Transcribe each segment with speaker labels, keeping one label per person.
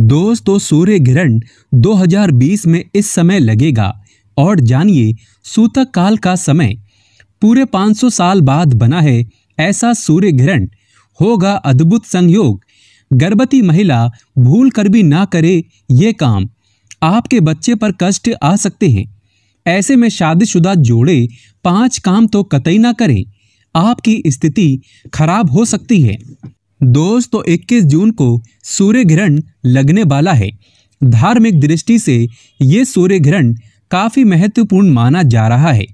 Speaker 1: दोस्तों तो सूर्य ग्रहण 2020 में इस समय लगेगा और जानिए सूतक काल का समय पूरे 500 साल बाद बना है ऐसा सूर्य ग्रहण होगा अद्भुत संयोग गर्भवती महिला भूल कर भी ना करे ये काम आपके बच्चे पर कष्ट आ सकते हैं ऐसे में शादीशुदा जोड़े पांच काम तो कतई ना करें आपकी स्थिति खराब हो सकती है दोस्तों 21 जून को सूर्य ग्रहण लगने वाला है धार्मिक दृष्टि से ये सूर्य ग्रहण काफ़ी महत्वपूर्ण माना जा रहा है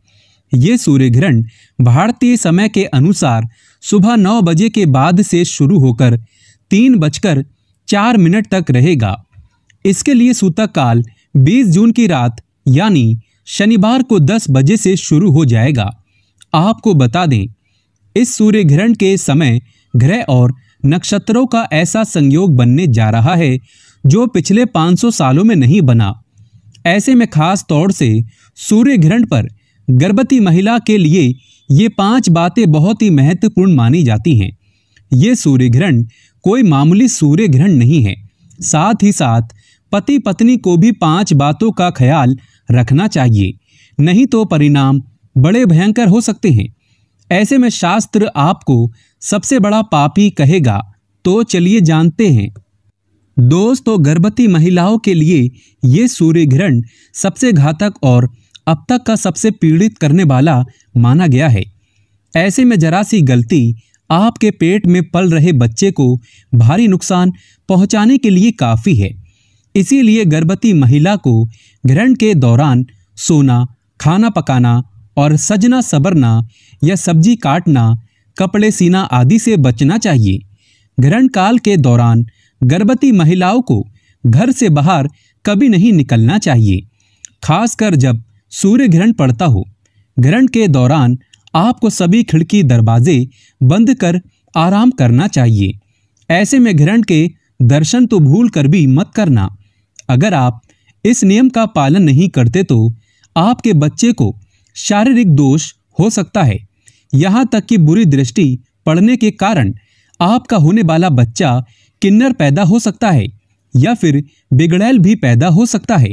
Speaker 1: ये सूर्य ग्रहण भारतीय समय के अनुसार सुबह नौ बजे के बाद से शुरू होकर तीन बजकर चार मिनट तक रहेगा इसके लिए सूतक काल 20 जून की रात यानी शनिवार को 10 बजे से शुरू हो जाएगा आपको बता दें इस सूर्य ग्रहण के समय ग्रह और नक्षत्रों का ऐसा संयोग बनने जा रहा है जो पिछले 500 सालों में नहीं बना ऐसे में खास तौर से सूर्य ग्रहण पर गर्भवती महिला के लिए ये पांच बातें बहुत ही महत्वपूर्ण मानी जाती हैं ये सूर्य ग्रहण कोई मामूली सूर्य ग्रहण नहीं है साथ ही साथ पति पत्नी को भी पांच बातों का ख्याल रखना चाहिए नहीं तो परिणाम बड़े भयंकर हो सकते हैं ऐसे में शास्त्र आपको सबसे बड़ा पापी कहेगा तो चलिए जानते हैं दोस्तों गर्भवती महिलाओं के लिए ये सूर्य ग्रहण सबसे घातक और अब तक का सबसे पीड़ित करने वाला माना गया है ऐसे में जरा सी गलती आपके पेट में पल रहे बच्चे को भारी नुकसान पहुंचाने के लिए काफ़ी है इसीलिए गर्भवती महिला को ग्रहण के दौरान सोना खाना पकाना और सजना सबरना या सब्जी काटना कपड़े सीना आदि से बचना चाहिए ग्रहण काल के दौरान गर्भवती महिलाओं को घर से बाहर कभी नहीं निकलना चाहिए खासकर जब सूर्य ग्रहण पड़ता हो ग्रहण के दौरान आपको सभी खिड़की दरवाजे बंद कर आराम करना चाहिए ऐसे में ग्रहण के दर्शन तो भूल कर भी मत करना अगर आप इस नियम का पालन नहीं करते तो आपके बच्चे को शारीरिक दोष हो सकता है यहाँ तक कि बुरी दृष्टि पड़ने के कारण आपका होने वाला बच्चा किन्नर पैदा हो सकता है या फिर बिगड़ैल भी पैदा हो सकता है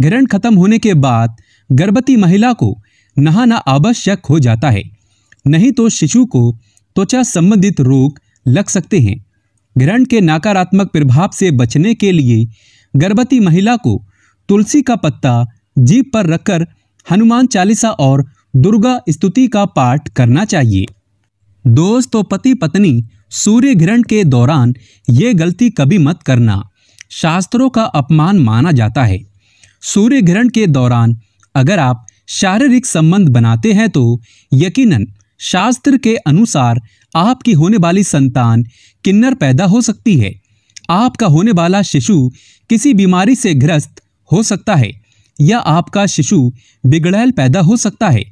Speaker 1: ग्रहण खत्म होने के बाद गर्भवती महिला को नहाना आवश्यक हो जाता है नहीं तो शिशु को त्वचा संबंधित रोग लग सकते हैं ग्रहण के नकारात्मक प्रभाव से बचने के लिए गर्भवती महिला को तुलसी का पत्ता जीप पर रखकर हनुमान चालीसा और दुर्गा स्तुति का पाठ करना चाहिए दोस्त तो पति पत्नी सूर्य ग्रहण के दौरान ये गलती कभी मत करना शास्त्रों का अपमान माना जाता है सूर्य ग्रहण के दौरान अगर आप शारीरिक संबंध बनाते हैं तो यकीनन शास्त्र के अनुसार आपकी होने वाली संतान किन्नर पैदा हो सकती है आपका होने वाला शिशु किसी बीमारी से ग्रस्त हो सकता है या आपका शिशु बिगड़ैल पैदा हो सकता है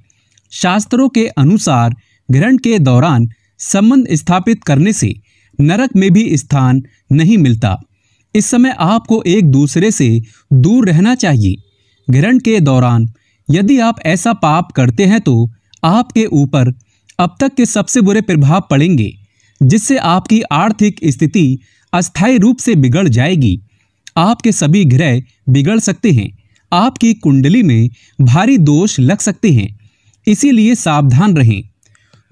Speaker 1: शास्त्रों के अनुसार ग्रहण के दौरान संबंध स्थापित करने से नरक में भी स्थान नहीं मिलता इस समय आपको एक दूसरे से दूर रहना चाहिए ग्रहण के दौरान यदि आप ऐसा पाप करते हैं तो आपके ऊपर अब तक के सबसे बुरे प्रभाव पड़ेंगे जिससे आपकी आर्थिक स्थिति अस्थायी रूप से बिगड़ जाएगी आपके सभी ग्रह बिगड़ सकते हैं आपकी कुंडली में भारी दोष लग सकते हैं इसीलिए सावधान रहें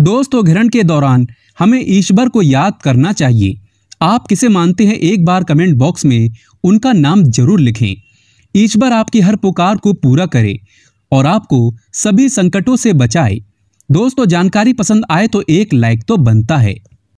Speaker 1: दोस्तों घृण के दौरान हमें ईश्वर को याद करना चाहिए आप किसे मानते हैं एक बार कमेंट बॉक्स में उनका नाम जरूर लिखें ईश्वर आपकी हर पुकार को पूरा करे और आपको सभी संकटों से बचाए दोस्तों जानकारी पसंद आए तो एक लाइक तो बनता है